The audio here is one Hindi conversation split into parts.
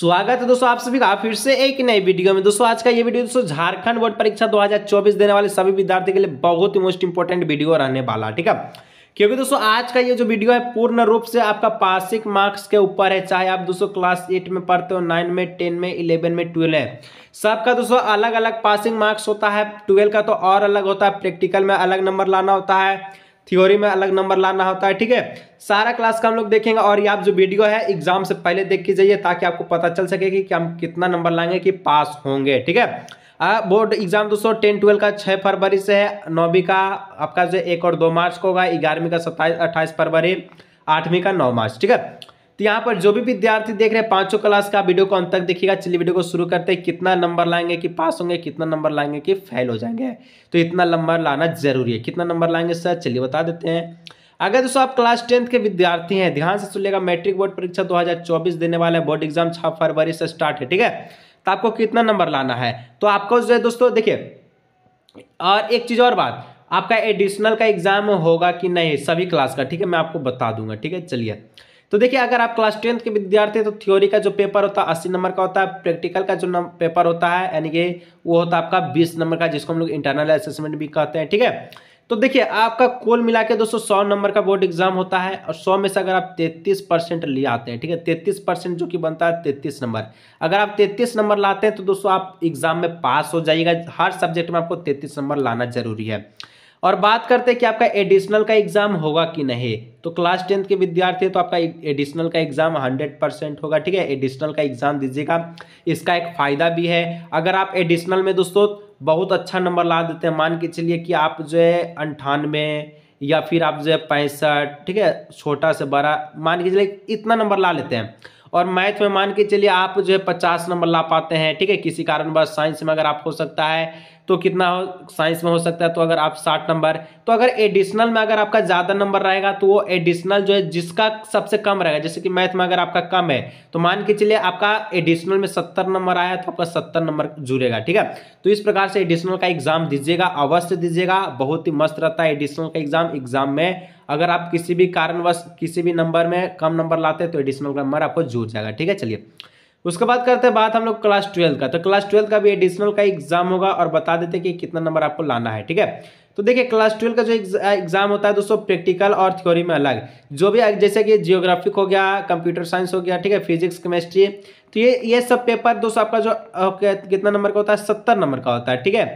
स्वागत है दोस्तों आप सभी का फिर से एक नई वीडियो में दोस्तों आज का ये वीडियो दोस्तों झारखंड बोर्ड परीक्षा 2024 देने वाले सभी विद्यार्थी के लिए बहुत ही मोस्ट इंपॉर्टेंट वीडियो रहने वाला ठीक है क्योंकि दोस्तों आज का ये जो वीडियो है पूर्ण रूप से आपका पासिक मार्क्स के ऊपर है चाहे आप दोस्तों क्लास एट में पढ़ते हो नाइन में टेन में इलेवन में ट्वेल्व है सबका दोस्तों अलग अलग पासिंग मार्क्स होता है ट्वेल्व का तो और अलग होता है प्रैक्टिकल में अलग नंबर लाना होता है थ्योरी में अलग नंबर लाना होता है ठीक है सारा क्लास का हम लोग देखेंगे और ये आप जो वीडियो है एग्जाम से पहले देख के जाइए ताकि आपको पता चल सके कि, कि हम कितना नंबर लाएंगे कि पास होंगे ठीक है बोर्ड एग्जाम दोस्तों टेन ट्वेल्व का छः फरवरी से है नौवीं का आपका जो एक और दो मार्च को होगा ग्यारहवीं का सत्ताईस अट्ठाईस फरवरी आठवीं का नौ मार्च ठीक है तो यहाँ पर जो भी विद्यार्थी देख रहे हैं पांचों क्लास का वीडियो को अंत तक देखिएगा चलिए वीडियो को शुरू करते हैं कितना नंबर लाएंगे कि पास होंगे कितना नंबर लाएंगे कि फेल हो जाएंगे तो इतना नंबर लाना जरूरी है कितना नंबर लाएंगे सर चलिए बता देते हैं अगर दोस्तों आप क्लास टेंथ के विद्यार्थी हैं ध्यान से सुनिएगा मैट्रिक बोर्ड परीक्षा दो देने वाले हैं बोर्ड एग्जाम छह फरवरी से स्टार्ट है ठीक है तो आपको कितना नंबर लाना है तो आपको जो है दोस्तों देखिए और एक चीज़ और बात आपका एडिशनल का एग्जाम होगा कि नहीं सभी क्लास का ठीक है मैं आपको बता दूंगा ठीक है चलिए तो देखिए अगर आप क्लास टेंथ के विद्यार्थी हैं तो थ्योरी का जो पेपर होता है अस्सी नंबर का होता है प्रैक्टिकल का जो पेपर होता है यानी कि वो होता है आपका बीस नंबर का जिसको हम लोग इंटरनल असेसमेंट भी कहते हैं ठीक है तो देखिए आपका कुल मिला के दोस्तों सौ नंबर का बोर्ड एग्जाम होता है और सौ में से अगर आप तैतीस परसेंट ले आते हैं ठीक है तैतीस परसेंट जो कि बनता है तैतीस नंबर अगर आप तैतीस नंबर लाते हैं तो दोस्तों आप एग्जाम में पास हो जाइएगा हर सब्जेक्ट में आपको तैतीस नंबर लाना जरूरी है और बात करते हैं कि आपका एडिशनल का एग्जाम होगा कि नहीं तो क्लास टेंथ के विद्यार्थी तो आपका एडिशनल का एग्जाम 100 परसेंट होगा ठीक है एडिशनल का एग्जाम दीजिएगा इसका एक फ़ायदा भी है अगर आप एडिशनल में दोस्तों बहुत अच्छा नंबर ला देते हैं मान के चलिए कि आप जो है अंठानवे या फिर आप जो है पैंसठ ठीक है छोटा से बड़ा मान के चलिए इतना नंबर ला लेते हैं और मैथ में मान के चलिए आप जो है पचास नंबर ला पाते हैं ठीक है किसी कारणवश साइंस में अगर आप हो सकता है तो कितना हो साइंस में हो सकता है तो अगर आप साठ नंबर तो अगर एडिशनल में अगर आपका ज़्यादा नंबर रहेगा तो वो एडिशनल जो है जिसका सबसे कम रहेगा जैसे कि मैथ में अगर आपका कम है तो मान के चलिए आपका एडिशनल में सत्तर नंबर आया तो आपका सत्तर नंबर जुड़ेगा ठीक है तो इस प्रकार से एडिशनल का एग्जाम दीजिएगा अवश्य दीजिएगा बहुत ही मस्त रहता है एडिशनल का एग्जाम एग्जाम में अगर आप किसी भी कारणवश किसी भी नंबर में कम नंबर लाते हैं तो एडिशनल का नंबर आपको जुड़ जाएगा ठीक है चलिए उसके बाद करते हैं बात हम लोग क्लास ट्वेल्थ का तो क्लास ट्वेल्थ का भी एडिशनल का एग्जाम होगा और बता देते हैं कि कितना नंबर आपको लाना है ठीक है तो देखिए क्लास ट्वेल्व का जो एग्जाम होता है दोस्तों प्रैक्टिकल और थ्योरी में अलग जो भी जैसे कि जियोग्राफिक हो गया कंप्यूटर साइंस हो गया ठीक है फिजिक्स केमिस्ट्री तो ये ये सब पेपर दोस्तों आपका जो कितना नंबर का होता है सत्तर नंबर का होता है ठीक है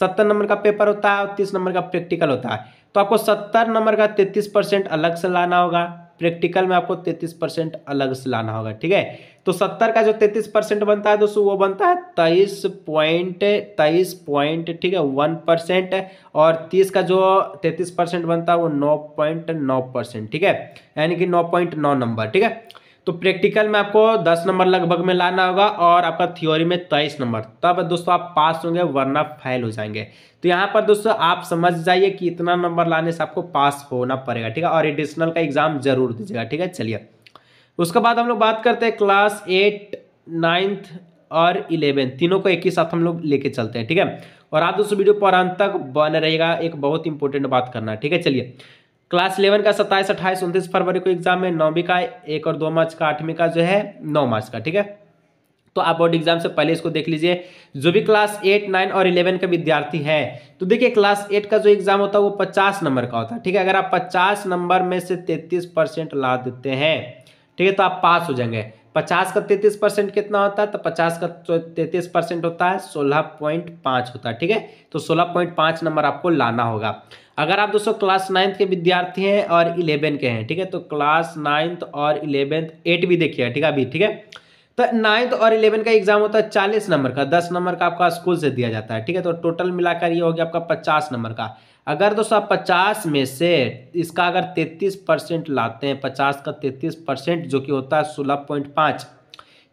सत्तर नंबर का पेपर होता है और तीस नंबर का प्रैक्टिकल होता है तो आपको सत्तर नंबर का तैतीस परसेंट अलग से लाना होगा प्रैक्टिकल में आपको तैतीस परसेंट अलग से लाना होगा ठीक है तो सत्तर का जो तैतीस परसेंट बनता है दोस्तों वो बनता है तेईस पॉइंट तेईस पॉइंट ठीक है वन परसेंट और तीस का जो तैतीस परसेंट बनता है वो नौ पॉइंट नौ परसेंट ठीक है यानी कि नौ पॉइंट नौ नंबर ठीक है तो प्रैक्टिकल में आपको 10 नंबर लगभग में लाना होगा और आपका थ्योरी में 23 नंबर तब दोस्तों आप पास होंगे वरना फेल हो जाएंगे तो यहाँ पर दोस्तों आप समझ जाइए कि इतना नंबर लाने से आपको पास होना पड़ेगा ठीक है और एडिशनल का एग्जाम जरूर दीजिएगा ठीक है चलिए उसके बाद हम लोग बात करते हैं क्लास एट नाइन्थ और इलेवेंथ तीनों को एक ही साथ हम लोग लेके चलते हैं ठीक है और आप दोस्तों वीडियो पर अंत तक बने रहेगा एक बहुत इंपॉर्टेंट बात करना ठीक है चलिए क्लास इलेवन का सत्ताईस अट्ठाईस उनतीस फरवरी को एग्जाम है नौवीं का एक और दो मार्च का आठवीं का जो है नौ मार्च का ठीक है तो आप बोर्ड एग्जाम से पहले इसको देख लीजिए जो भी क्लास एट नाइन और इलेवन का विद्यार्थी है तो देखिए क्लास एट का जो एग्जाम होता है वो पचास नंबर का होता है ठीक है अगर आप पचास नंबर में से तैतीस परसेंट ला देते हैं ठीक है तो आप पास हो जाएंगे पचास का तैतीस परसेंट कितना होता है तो पचास का तैतीस परसेंट होता है सोलह पॉइंट पांच होता है ठीक है तो सोलह पॉइंट पांच नंबर आपको लाना होगा अगर आप दोस्तों क्लास नाइन्थ के विद्यार्थी हैं और इलेवेंथ के हैं ठीक है तो क्लास नाइन्थ और इलेवेंथ एट भी देखिए ठीक है अभी ठीक है तो नाइन्थ और इलेवन का एग्जाम होता है चालीस नंबर का दस नंबर का आपका स्कूल से दिया जाता है ठीक है तो टोटल मिलाकर ये हो गया आपका पचास नंबर का अगर दोस्तों आप पचास में से इसका अगर तैतीस परसेंट लाते हैं पचास का तैतीस परसेंट जो कि होता है सोलह पॉइंट पाँच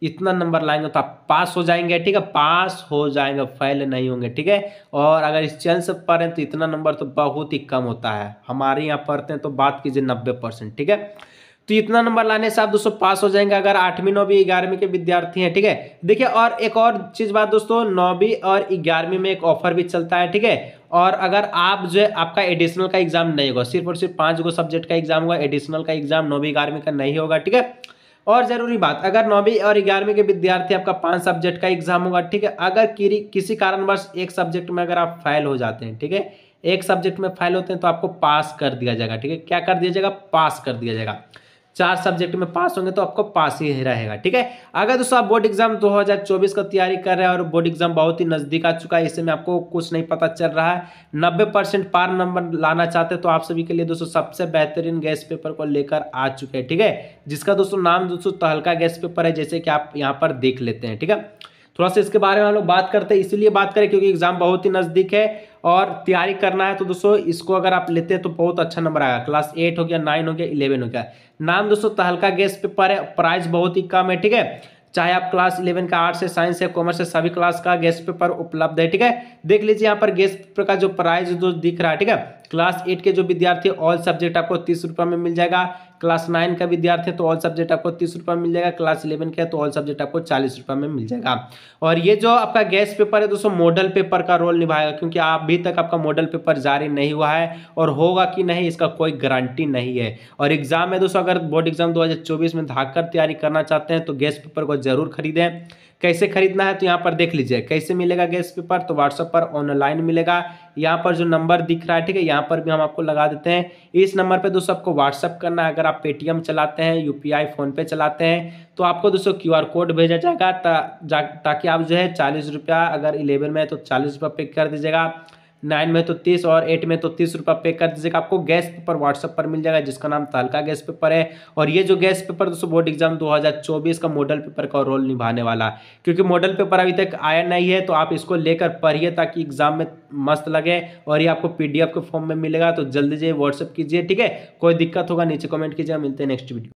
इतना नंबर लाएंगे तो आप पास हो जाएंगे ठीक है पास हो जाएंगे फेल नहीं होंगे ठीक है और अगर इस चैनल से पढ़ें तो इतना नंबर तो बहुत ही कम होता है हमारे यहाँ पढ़ते हैं तो बात कीजिए नब्बे परसेंट ठीक है तो इतना नंबर लाने से आप दोस्तों पास हो जाएंगे अगर आठवीं नौवीं ग्यारहवीं के विद्यार्थी हैं ठीक है देखिए और एक और चीज़ बात दोस्तों नौवीं और ग्यारहवीं में एक ऑफर भी चलता है ठीक है और अगर आप जो है आपका एडिशनल का एग्जाम नहीं होगा सिर्फ और सिर्फ पाँच गो सब्जेक्ट का एग्जाम होगा एडिशनल का एग्जाम नौवीं ग्यारहवीं का नहीं होगा ठीक है और ज़रूरी बात अगर नौवीं और ग्यारहवीं के विद्यार्थी आपका पांच सब्जेक्ट का एग्जाम होगा ठीक है अगर किसी कारणवश एक सब्जेक्ट में अगर आप फैल हो जाते हैं ठीक है एक सब्जेक्ट में फैल होते हैं तो आपको पास कर दिया जाएगा ठीक है क्या कर दिया जाएगा पास कर दिया जाएगा चार सब्जेक्ट में पास होंगे तो आपको पास ही रहेगा ठीक है अगर दोस्तों आप बोर्ड एग्जाम 2024 का तैयारी कर रहे हैं और बोर्ड एग्जाम बहुत ही नज़दीक आ चुका है इसमें आपको कुछ नहीं पता चल रहा है नब्बे परसेंट पार नंबर लाना चाहते हैं तो आप सभी के लिए दोस्तों सबसे बेहतरीन गैस पेपर को लेकर आ चुके हैं ठीक है जिसका दोस्तों नाम दोस्तों तहलका गैस पेपर है जैसे कि आप यहाँ पर देख लेते हैं ठीक है थोड़ा सा इसके बारे में हम लोग बात करते हैं इसीलिए बात करें क्योंकि एग्जाम बहुत ही नज़दीक है और तैयारी करना है तो दोस्तों इसको अगर आप लेते हैं तो बहुत अच्छा नंबर आएगा क्लास एट हो गया नाइन हो गया इलेवन हो गया नाम दोस्तों तहलका गेस्ट पेपर है प्राइस बहुत ही कम है ठीक है चाहे आप क्लास इलेवन का आर्ट्स है साइंस है कॉमर्स है सभी क्लास का गेस्ट पेपर उपलब्ध है ठीक है देख लीजिए यहाँ पर गेस्ट पेपर का जो प्राइस जो दिख रहा है ठीक है क्लास एट के जो विद्यार्थी ऑल सब्जेक्ट आपको तीस रुपये में मिल जाएगा क्लास नाइन का विद्यार्थी है तो ऑल सब्जेक्ट आपको तीस रुपये में मिल जाएगा क्लास इलेवन का है तो ऑल सब्जेक्ट आपको चालीस रुपये में मिल जाएगा और ये जो आपका गैस पेपर है दोस्तों मॉडल पेपर का रोल निभाएगा क्योंकि अभी तक आपका मॉडल पेपर जारी नहीं हुआ है और होगा कि नहीं इसका कोई गारंटी नहीं है और एग्जाम है दोस्तों अगर बोर्ड एग्जाम दो में धाक तैयारी करना चाहते हैं तो गैस पेपर को जरूर खरीदें कैसे खरीदना है तो यहाँ पर देख लीजिए कैसे मिलेगा गैस पेपर तो व्हाट्सअप पर ऑनलाइन मिलेगा यहाँ पर जो नंबर दिख रहा है ठीक है यहाँ पर भी हम आपको लगा देते हैं इस नंबर पे दोस्तों आपको व्हाट्सअप करना है अगर आप पेटीएम चलाते हैं यूपीआई फ़ोनपे चलाते हैं तो आपको दोस्तों क्यू कोड भेजा जाएगा ता, जा, ताकि आप जो है चालीस अगर इलेवन में है तो चालीस पे कर दीजिएगा नाइन में तो तीस और एट में तो तीस रुपये पे कर दीजिएगा आपको गैस पेपर व्हाट्सअप पर मिल जाएगा जिसका नाम तालका गैस पेपर है और ये जो गैस पेपर दोस्तों बोर्ड एग्जाम 2024 का मॉडल पेपर का रोल निभाने वाला क्योंकि मॉडल पेपर अभी तक आया नहीं है तो आप इसको लेकर पढ़िए ताकि एग्जाम में मस्त लगे और ये आपको पी के फॉर्म में मिलेगा तो जल्दी जाइए व्हाट्सअप कीजिए ठीक है कोई दिक्कत होगा नीचे कॉमेंट कीजिए मिलते हैं नेक्स्ट वीडियो